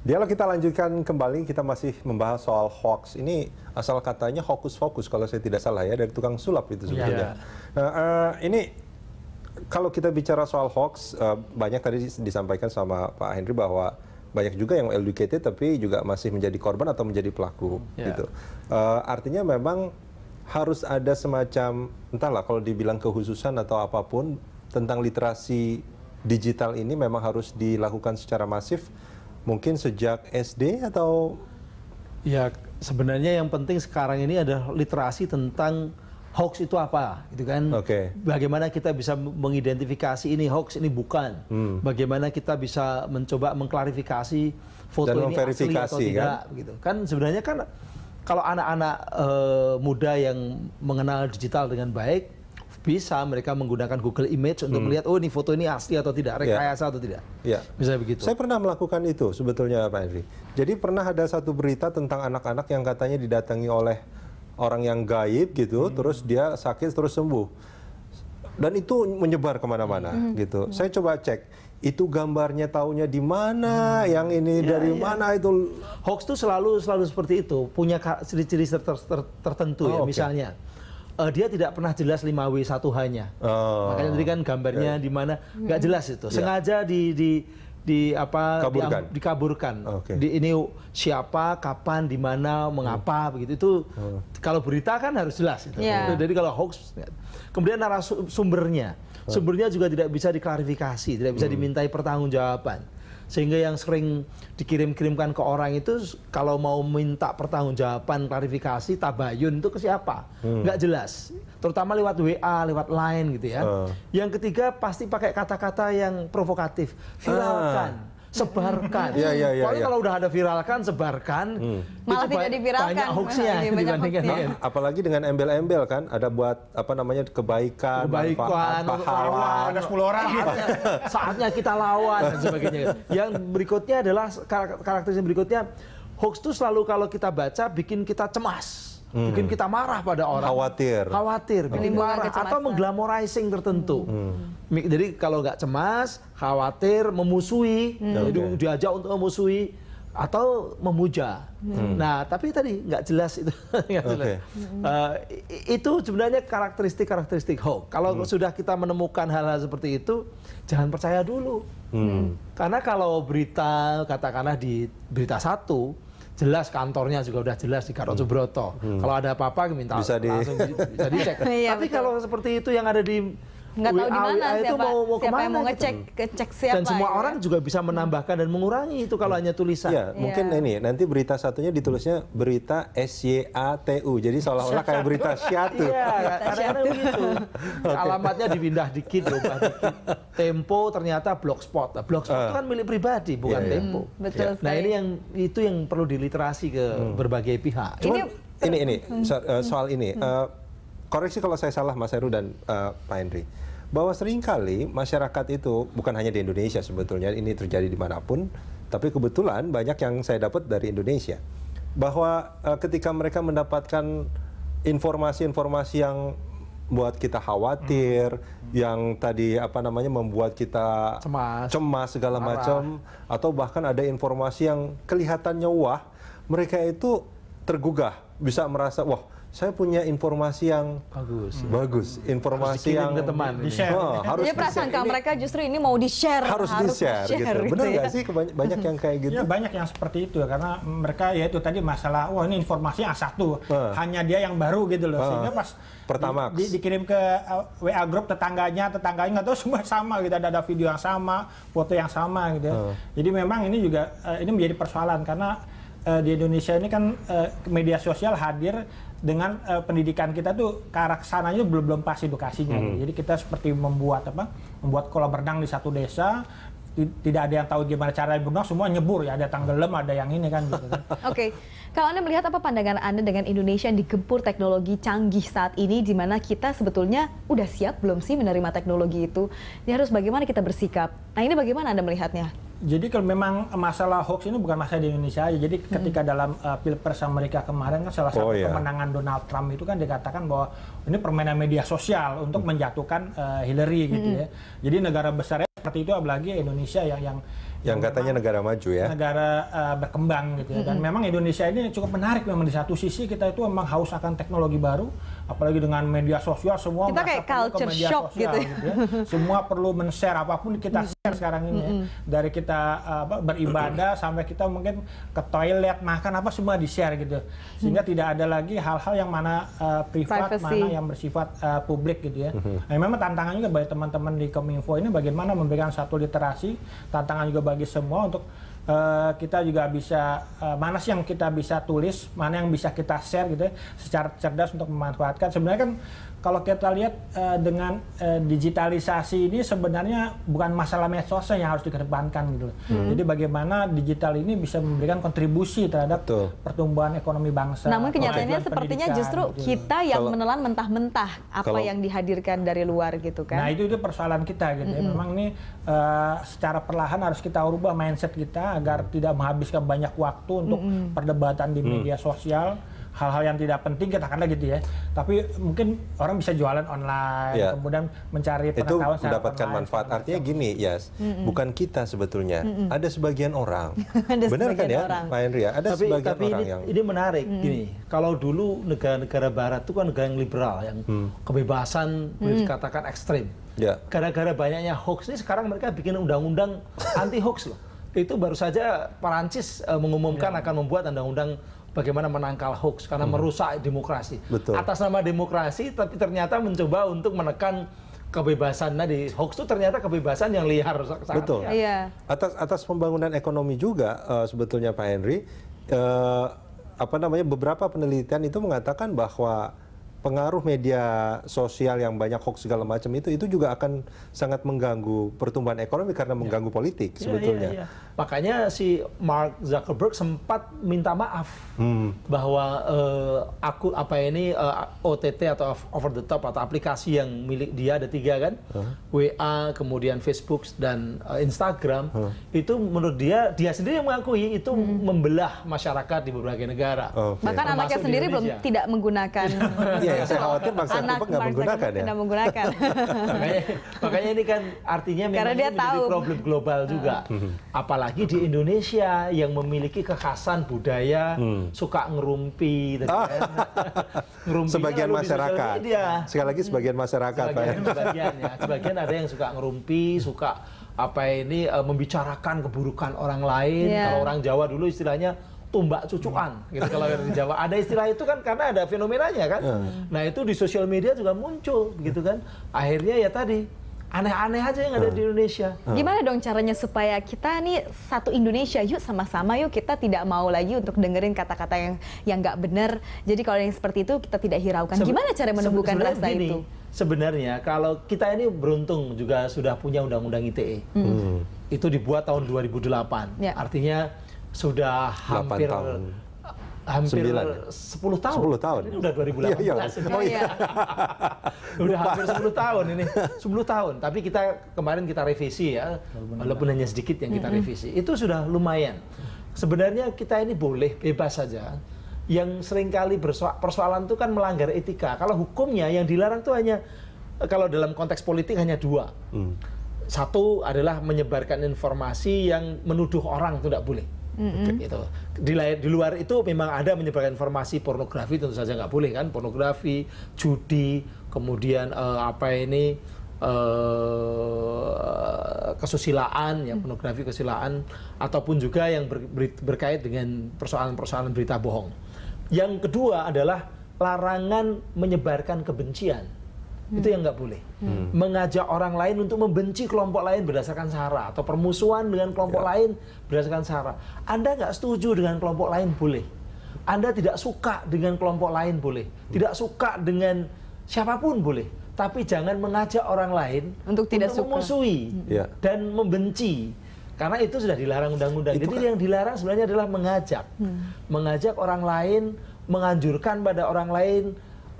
Dialog kita lanjutkan kembali, kita masih membahas soal hoax. Ini asal katanya hokus fokus kalau saya tidak salah ya, dari tukang sulap itu iya. sebetulnya. Yeah. Nah, uh, ini kalau kita bicara soal hoax, uh, banyak tadi disampaikan sama Pak Henry bahwa banyak juga yang educated tapi juga masih menjadi korban atau menjadi pelaku yeah. gitu. Uh, artinya memang harus ada semacam entahlah kalau dibilang kehususan atau apapun tentang literasi digital ini memang harus dilakukan secara masif Mungkin sejak SD atau ya sebenarnya yang penting sekarang ini adalah literasi tentang hoax itu apa itu kan okay. bagaimana kita bisa mengidentifikasi ini hoax ini bukan hmm. bagaimana kita bisa mencoba mengklarifikasi foto Dan ini asli atau kan? tidak kan? gitu kan sebenarnya kan kalau anak-anak e, muda yang mengenal digital dengan baik bisa mereka menggunakan Google Image untuk hmm. melihat oh ini foto ini asli atau tidak, ya. rekayasa ya. atau tidak. ya. Bisa begitu. Saya pernah melakukan itu sebetulnya Pak Henry. Jadi pernah ada satu berita tentang anak-anak yang katanya didatangi oleh orang yang gaib gitu, hmm. terus dia sakit terus sembuh. Dan itu menyebar kemana-mana hmm. hmm. gitu. Hmm. Saya coba cek itu gambarnya taunya di mana, hmm. yang ini ya, dari ya. mana itu hoax tuh selalu selalu seperti itu, punya ciri-ciri tertentu ya, oh, ya okay. misalnya uh, dia tidak pernah jelas 5W hanya, Oh. Makanya tadi kan gambarnya yeah. di mana nggak hmm. jelas itu. Iya. Sengaja di di di apa Kaburkan. di, dikaburkan. Okay. Di ini siapa, kapan, di mana, mengapa hmm. begitu itu hmm. kalau berita kan harus jelas itu. Yeah. Jadi kalau hoax kemudian narasumbernya. Oh. Sumbernya juga tidak bisa diklarifikasi, tidak bisa hmm. dimintai pertanggungjawaban sehingga yang sering dikirim-kirimkan ke orang itu kalau mau minta pertanggungjawaban klarifikasi tabayun itu ke siapa hmm. nggak jelas terutama lewat WA lewat lain gitu ya uh. yang ketiga pasti pakai kata-kata yang provokatif ah. viralkan uh sebarkan. Iya, iya, iya, iya. kalau udah ada viralkan, sebarkan. Hmm. Malah tidak diviralkan. Banyak hoaxnya dibandingkan. Nah, apalagi dengan embel-embel kan, ada buat apa namanya kebaikan, kebaikan, pahala. Ada 10 orang. Saatnya, saatnya kita lawan dan sebagainya. Yang berikutnya adalah karakteristik berikutnya hoax itu selalu kalau kita baca bikin kita cemas hmm. bikin kita marah pada orang khawatir khawatir bikin oh. marah atau mengglamorizing tertentu hmm. jadi kalau nggak cemas khawatir memusuhi hmm. jadi okay. diajak untuk memusuhi atau memuja. Hmm. Nah, tapi tadi nggak jelas itu. gak jelas. Okay. Uh, eh, itu sebenarnya karakteristik-karakteristik hoax. Kalau hmm. sudah kita menemukan hal-hal seperti itu, jangan percaya dulu. Hmm. Karena kalau berita, katakanlah di berita satu, jelas kantornya juga udah jelas di Karo hmm. Subroto. Hmm. Kalau ada apa-apa minta bisa di... langsung bisa dicek. Iya, Tapi kalau seperti itu yang ada di nggak tahu di ah, mana ah, siapa, itu mau, mau siapa yang mau gitu. ngecek gitu. ngecek siapa dan semua gitu ya. orang juga bisa menambahkan dan mengurangi itu kalau hanya tulisan ya, ya. mungkin ini nanti berita satunya ditulisnya berita S Y A T U jadi seolah-olah kayak berita syatu iya, iya kan alamatnya dipindah dikit loh Tempo ternyata blogspot nah, blogspot uh. itu kan milik pribadi bukan yeah, iya. Tempo hmm, betul yeah. nah ini yang itu yang perlu diliterasi ke hmm. berbagai pihak Cuma, ini ini ini hmm. so, uh, soal ini uh, koreksi kalau saya salah Mas Heru dan uh, Pak Henry bahwa seringkali masyarakat itu bukan hanya di Indonesia sebetulnya ini terjadi di manapun, tapi kebetulan banyak yang saya dapat dari Indonesia bahwa uh, ketika mereka mendapatkan informasi-informasi yang buat kita khawatir, hmm. yang tadi apa namanya membuat kita cemas, cemas segala macam, atau bahkan ada informasi yang kelihatannya wah, mereka itu tergugah, bisa merasa wah saya punya informasi yang bagus, ya. bagus, informasi yang ke teman, di share. Oh, harus Jadi prasangka di mereka justru ini mau di share, harus, harus di share, -share gitu. gitu. Benar ya. nggak ya? sih banyak yang kayak gitu? Ya banyak yang seperti itu ya, karena mereka ya itu tadi masalah, wah oh, ini informasi yang satu, uh. hanya dia yang baru gitu loh, uh. sehingga pas pertama di, di, dikirim ke uh, WA grup tetangganya, tetangganya nggak tahu semua sama gitu, ada ada video yang sama, foto yang sama gitu. Uh. Jadi memang ini juga uh, ini menjadi persoalan karena uh, di Indonesia ini kan uh, media sosial hadir dengan uh, pendidikan kita tuh ke sananya belum belum pas edukasinya. Hmm. Jadi kita seperti membuat apa? Membuat kolam renang di satu desa, tidak ada yang tahu gimana cara berenang, semua nyebur ya, ada tanggelem, ada yang ini kan gitu kan. Oke. Okay. Kalau Anda melihat apa pandangan Anda dengan Indonesia yang digempur teknologi canggih saat ini di mana kita sebetulnya udah siap belum sih menerima teknologi itu? Ini harus bagaimana kita bersikap? Nah, ini bagaimana Anda melihatnya? jadi kalau memang masalah hoax ini bukan masalah di Indonesia aja. Jadi hmm. ketika dalam uh, pilpres Amerika kemarin kan salah oh, satu oh, iya. kemenangan Donald Trump itu kan dikatakan bahwa ini permainan media sosial untuk hmm. menjatuhkan uh, Hillary gitu hmm. ya. Jadi negara besarnya seperti itu apalagi Indonesia yang yang yang, yang katanya negara maju ya negara uh, berkembang gitu ya dan -hmm. memang Indonesia ini cukup menarik memang di satu sisi kita itu memang haus akan teknologi baru apalagi dengan media sosial semua kita kayak culture media shock sosial, gitu, ya. gitu ya. semua perlu men-share apapun kita share sekarang ini mm-hmm. ya. dari kita apa beribadah sampai kita mungkin ke toilet makan apa semua di-share gitu sehingga mm-hmm. tidak ada lagi hal-hal yang mana uh, privat Privacy. mana yang bersifat uh, publik gitu ya mm-hmm. nah, memang tantangan juga bagi teman-teman di Kominfo ini bagaimana memberikan satu literasi tantangan juga bagi semua untuk Eh, kita juga bisa uh, mana sih yang kita bisa tulis, mana yang bisa kita share gitu ya, secara cerdas untuk memanfaatkan. Sebenarnya kan kalau kita lihat uh, dengan uh, digitalisasi ini sebenarnya bukan masalah medsosnya yang harus dikedepankan gitu loh. Hmm. Jadi bagaimana digital ini bisa memberikan kontribusi terhadap Betul. pertumbuhan ekonomi bangsa. Namun kenyataannya sepertinya justru gitu. kita yang kalau, menelan mentah-mentah apa kalau, yang dihadirkan dari luar gitu kan. Nah, itu itu persoalan kita gitu. -hmm. ya. Memang ini uh, secara perlahan harus kita ubah mindset kita agar tidak menghabiskan banyak waktu untuk mm-hmm. perdebatan di mm. media sosial hal-hal yang tidak penting katakanlah gitu ya tapi mungkin orang bisa jualan online ya. kemudian mencari itu mendapatkan online, manfaat artinya gini yes, mm-hmm. bukan kita sebetulnya mm-hmm. ada sebagian orang ada benar kan sebagian kan ya Pak Henry ya? ada tapi, sebagian tapi orang ini, yang ini menarik mm-hmm. gini kalau dulu negara-negara barat itu kan negara yang liberal yang hmm. mm. kebebasan boleh dikatakan ekstrim ya. gara-gara yeah. banyaknya hoax ini sekarang mereka bikin undang-undang anti hoax loh itu baru saja Perancis uh, mengumumkan ya. akan membuat undang-undang bagaimana menangkal hoax karena hmm. merusak demokrasi. Betul. Atas nama demokrasi tapi ternyata mencoba untuk menekan kebebasan tadi nah, hoax itu ternyata kebebasan yang liar betul Iya. atas atas pembangunan ekonomi juga uh, sebetulnya Pak Henry uh, apa namanya beberapa penelitian itu mengatakan bahwa pengaruh media sosial yang banyak hoax segala macam itu itu juga akan sangat mengganggu pertumbuhan ekonomi karena ya. mengganggu ya. politik sebetulnya. Ya, ya. Makanya si Mark Zuckerberg sempat minta maaf hmm. bahwa uh, aku apa ini uh, eh, OTT atau over the top atau aplikasi yang milik dia ada tiga kan, huh? WA kemudian Facebook dan uh, Instagram itu menurut dia dia sendiri yang mengakui itu hmm. membelah masyarakat di berbagai negara. Okay. Bahkan anaknya sendiri belum tidak menggunakan. Ya. Iya, saya khawatir Bangsa Anak Kupang nggak menggunakan ya. menggunakan. makanya, makanya ini kan artinya memang Karena dia tahu. problem global juga. Hmm. Hmm. Apalagi di Indonesia yang memiliki kekhasan budaya, hmm. suka ngerumpi. Ah. ngerumpi sebagian masyarakat. Sekali lagi sebagian masyarakat. Ya. Sebagian, Pak. sebagian, ya. sebagian ada yang suka ngerumpi, suka apa ini eh, membicarakan keburukan orang lain. Yeah. Kalau orang Jawa dulu istilahnya tumbak cucuan hmm. gitu kalau di Jawa. Ada istilah itu kan karena ada fenomenanya kan. Hmm. Nah, itu di sosial media juga muncul gitu kan. Akhirnya ya tadi aneh-aneh aja yang ada hmm. di Indonesia. Gimana dong caranya supaya kita nih satu Indonesia yuk sama-sama yuk kita tidak mau lagi untuk dengerin kata-kata yang yang nggak benar. Jadi kalau yang seperti itu kita tidak hiraukan. Sebe Gimana cara menumbuhkan rasa gini, itu? Sebenarnya kalau kita ini beruntung juga sudah punya undang-undang ITE. Hmm. Itu dibuat tahun 2008. Ya. Artinya sudah hampir tahun. Eh, hampir 9. 10 ya? tahun. 10 tahun. Ini udah 2018 iya, iya. Oh, iya. udah hampir 10 tahun ini. 10 tahun. Tapi kita kemarin kita revisi ya. Walaupun hanya sedikit yang kita revisi. Itu sudah lumayan. Sebenarnya kita ini boleh bebas saja. Yang seringkali persoalan itu kan melanggar etika. Kalau hukumnya yang dilarang itu hanya kalau dalam konteks politik hanya dua. Hmm. Satu adalah menyebarkan informasi yang menuduh orang itu tidak boleh. Mm-hmm. Di, di luar itu memang ada menyebarkan informasi pornografi tentu saja nggak boleh kan pornografi, judi, kemudian uh, apa ini uh, kesusilaan ya mm. pornografi kesusilaan ataupun juga yang ber, ber, berkait dengan persoalan-persoalan berita bohong. Yang kedua adalah larangan menyebarkan kebencian hmm. itu yang nggak boleh. Hmm. Mengajak orang lain untuk membenci kelompok lain berdasarkan sara atau permusuhan dengan kelompok ya. lain berdasarkan sara. Anda nggak setuju dengan kelompok lain boleh. Anda tidak suka dengan kelompok lain boleh. Hmm. Tidak suka dengan siapapun boleh. Tapi jangan mengajak orang lain untuk tidak untuk suka. memusuhi hmm. ya. dan membenci. Karena itu sudah dilarang undang-undang. Jadi kan. yang dilarang sebenarnya adalah mengajak, hmm. mengajak orang lain, menganjurkan pada orang lain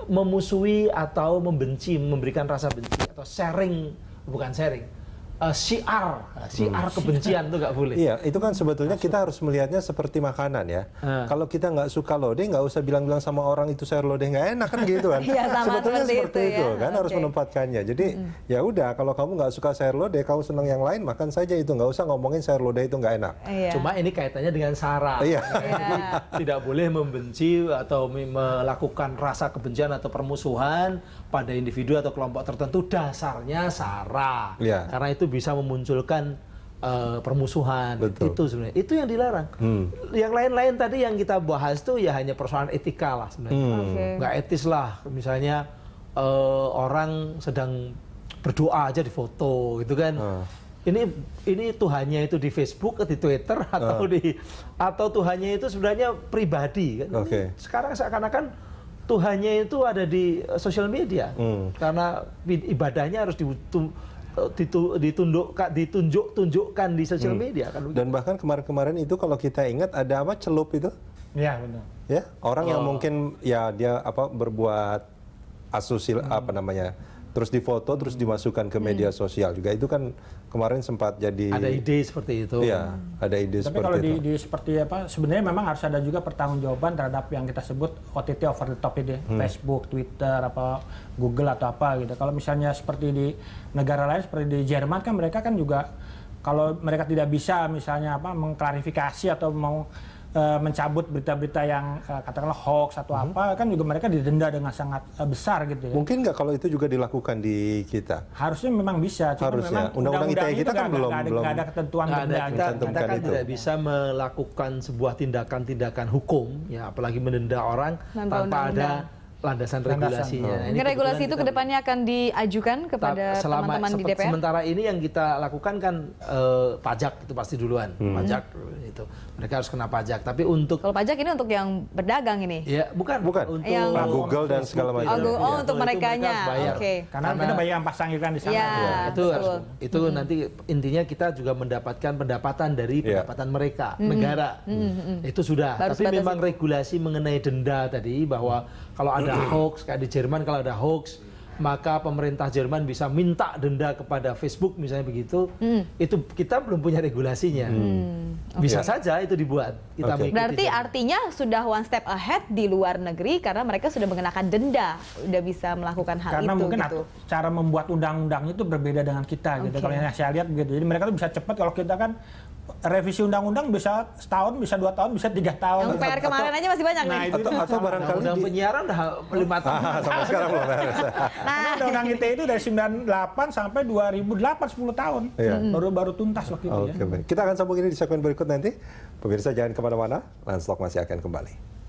memusuhi atau membenci, memberikan rasa benci atau sharing bukan sharing, uh, siar, siar hmm. kebencian itu nggak boleh. Iya, itu kan sebetulnya Masuk. kita harus melihatnya seperti makanan ya. Hmm. Kalau kita nggak suka lodeh, nggak usah bilang-bilang sama orang itu saya lodeh nggak enak kan gitu kan. ya, sama sebetulnya seperti, itu, itu ya. kan okay. harus menempatkannya. Jadi hmm. ya udah kalau kamu nggak suka saya lodeh, kamu senang yang lain makan saja itu nggak usah ngomongin saya lodeh itu nggak enak. Yeah. Cuma ini kaitannya dengan sara. Iya. iya. Tidak boleh membenci atau melakukan rasa kebencian atau permusuhan pada individu atau kelompok tertentu dasarnya sara. Iya. Karena itu bisa memunculkan uh, permusuhan Betul. itu sebenarnya. Itu yang dilarang. Hmm. Yang lain-lain tadi yang kita bahas tuh ya hanya persoalan etika lah sebenarnya. Hmm. Okay. Nggak etis lah misalnya uh, orang sedang berdoa aja di foto gitu kan. Uh. Ini ini Tuhannya itu di Facebook, atau di Twitter ah. atau uh. di atau Tuhannya itu sebenarnya pribadi kan. Okay. sekarang seakan-akan Tuhannya itu ada di eh, sosial media hmm. karena ibadahnya harus di, Eh, ditunduk ditunjuk tunjukkan di sosial hmm. media kan dan bahkan kemarin-kemarin itu kalau kita ingat ada apa celup itu ya benar ya orang oh. yang mungkin ya dia apa berbuat asusil hmm. apa namanya terus difoto terus hmm. dimasukkan ke media hmm. sosial juga itu kan kemarin sempat jadi ada ide seperti itu ya ada ide tapi seperti kalau itu. di, di seperti apa sebenarnya memang harus ada juga pertanggungjawaban terhadap yang kita sebut OTT over the top ini hmm. Facebook Twitter apa Google atau apa gitu kalau misalnya seperti di negara lain seperti di Jerman kan mereka kan juga kalau mereka tidak bisa misalnya apa mengklarifikasi atau mau Eh, mencabut berita-berita yang uh, katakanlah hoax atau hmm. apa kan juga mereka didenda dengan sangat eh, besar gitu ya. Mungkin nggak kalau itu juga dilakukan di kita? Harusnya memang bisa. Cuma Harusnya. Undang-undang ITE kita kan belum ada, belum ada ketentuan nggak ada, kita, gitu. kita kan itu. tidak bisa melakukan sebuah tindakan-tindakan hukum ya apalagi mendenda orang Tanpa tanpa undang -undang. ada landasan regulasinya. Oh. Ini regulasi itu kedepannya akan diajukan kepada teman-teman di DPR. Sementara ini yang kita lakukan kan eh, pajak itu pasti duluan, hmm. pajak itu mereka harus kena pajak. Tapi untuk kalau pajak ini untuk yang berdagang ini? Ya bukan, bukan. Untuk yang Google dan segala macam. Oh, oh iya. untuk ya. mereka nya. Oke. Okay. Karena, Karena bayar ampas di sana. Ya, ya. Itu betul. harus, itu hmm. nanti intinya kita juga mendapatkan pendapatan dari ya. pendapatan mereka hmm. negara. Hmm. Hmm. hmm. Itu sudah. Baru Tapi memang regulasi mengenai denda tadi bahwa kalau ada ada hoax kayak di Jerman kalau ada hoax maka pemerintah Jerman bisa minta denda kepada Facebook misalnya begitu hmm. itu kita belum punya regulasinya hmm. okay. bisa saja itu dibuat kita okay. berarti itu. artinya sudah one step ahead di luar negeri karena mereka sudah mengenakan denda sudah bisa melakukan hal karena itu mungkin gitu. cara membuat undang-undang itu berbeda dengan kita okay. gitu kalau yang saya lihat begitu jadi mereka tuh bisa cepat kalau kita kan revisi undang-undang bisa setahun, bisa dua tahun, bisa tiga tahun. Yang PR kemarin aja masih banyak nah, nih. Itu atau, atau barangkali undang penyiaran udah lima tahun. Ah, sampai sekarang belum beres. nah, undang-undang ITE itu dari 98 sampai 2008 10 tahun. Iya. Hmm. Baru baru tuntas waktu itu okay, ya. Nah. Kita akan sambung ini di segmen berikut nanti. Pemirsa jangan kemana-mana, Lanslok masih akan kembali.